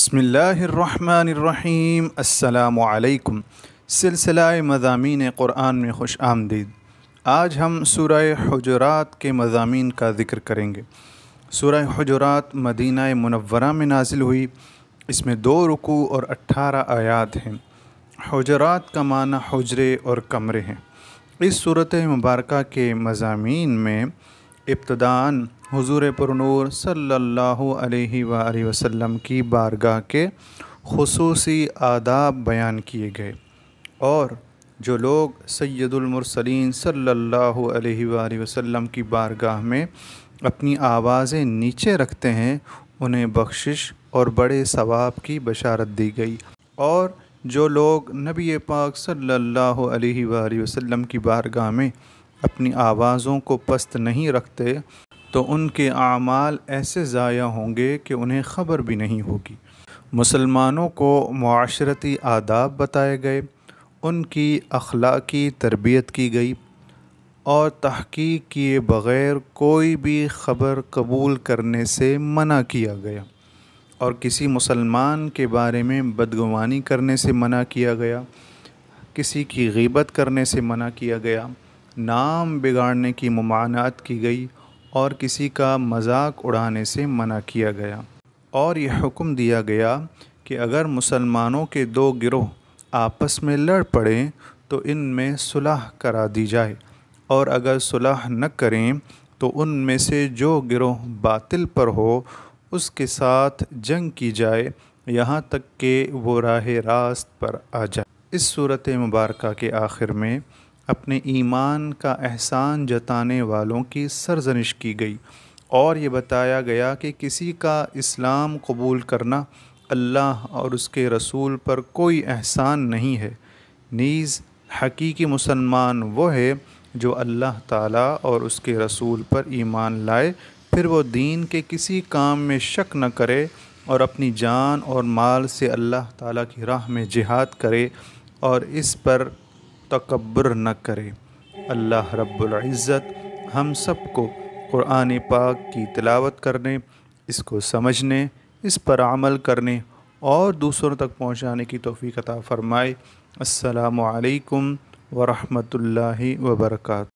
بسم اللہ الرحمن الرحیم السلام علیکم سلسلہ مضامین قرآن میں خوش آمدید آج ہم سورہ حجرات کے مضامین کا ذکر کریں گے سورہ حجرات مدینہ منورہ میں نازل ہوئی اس میں دو رکوع اور اٹھارہ آیات ہیں حجرات کا معنی حجرے اور کمرے ہیں اس صورت مبارکہ کے مضامین میں ابتدان حضور پر نور صلی اللہ علیہ وآلہ وسلم کی بارگاہ کے خصوصی آداب بیان کیے گئے اور جو لوگ سید المرسلین صلی اللہ علیہ وآلہ وسلم کی بارگاہ میں اپنی آوازیں نیچے رکھتے ہیں انہیں بخشش اور بڑے ثواب کی بشارت دی گئی اور جو لوگ نبی پاک صلی اللہ علیہ وآلہ وسلم کی بارگاہ میں اپنی آوازوں کو پست نہیں رکھتے تو ان کے اعمال ایسے ضائع ہوں گے کہ انہیں خبر بھی نہیں ہوگی مسلمانوں کو معاشرتی آداب بتائے گئے ان کی اخلاقی تربیت کی گئی اور تحقیق کیے بغیر کوئی بھی خبر قبول کرنے سے منع کیا گیا اور کسی مسلمان کے بارے میں بدگوانی کرنے سے منع کیا گیا کسی کی غیبت کرنے سے منع کیا گیا نام بگاڑنے کی ممانعت کی گئی اور کسی کا مذاق اڑانے سے منع کیا گیا اور یہ حکم دیا گیا کہ اگر مسلمانوں کے دو گروہ آپس میں لڑ پڑیں تو ان میں صلح کرا دی جائے اور اگر صلح نہ کریں تو ان میں سے جو گروہ باطل پر ہو اس کے ساتھ جنگ کی جائے یہاں تک کہ وہ راہ راست پر آ جائے اس صورت مبارکہ کے آخر میں اپنے ایمان کا احسان جتانے والوں کی سرزنش کی گئی اور یہ بتایا گیا کہ کسی کا اسلام قبول کرنا اللہ اور اس کے رسول پر کوئی احسان نہیں ہے نیز حقیقی مسلمان وہ ہے جو اللہ تعالیٰ اور اس کے رسول پر ایمان لائے پھر وہ دین کے کسی کام میں شک نہ کرے اور اپنی جان اور مال سے اللہ تعالیٰ کی راہ میں جہاد کرے اور اس پر تکبر نہ کرے اللہ رب العزت ہم سب کو قرآن پاک کی تلاوت کرنے اس کو سمجھنے اس پر عمل کرنے اور دوسروں تک پہنچانے کی توفیق عطا فرمائے السلام علیکم ورحمۃ اللہ وبرکاتہ